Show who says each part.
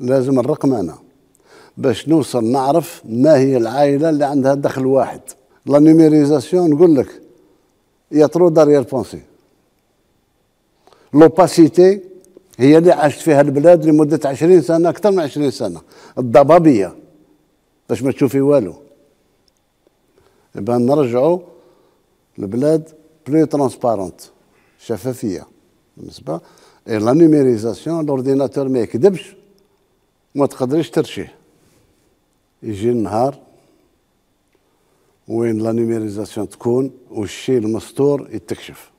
Speaker 1: لازم الرقم أنا باش نوصل نعرف ما هي العائلة اللي عندها دخل واحد لا نيميريزاسيون نقول لك يا ترو داريير بونسي لوباسيتي هي اللي عاشت فيها البلاد لمدة 20 سنة أكثر من 20 سنة الضبابية باش ما تشوفي والو يبقى نرجعوا البلاد بلو ترونسبارونت شفافية بالنسبة إيه لا نيميريزاسيون لورديناتور ما يكذبش وما تقدريش ترشيه يجي النهار وين لا تكون والشيء المستور يتكشف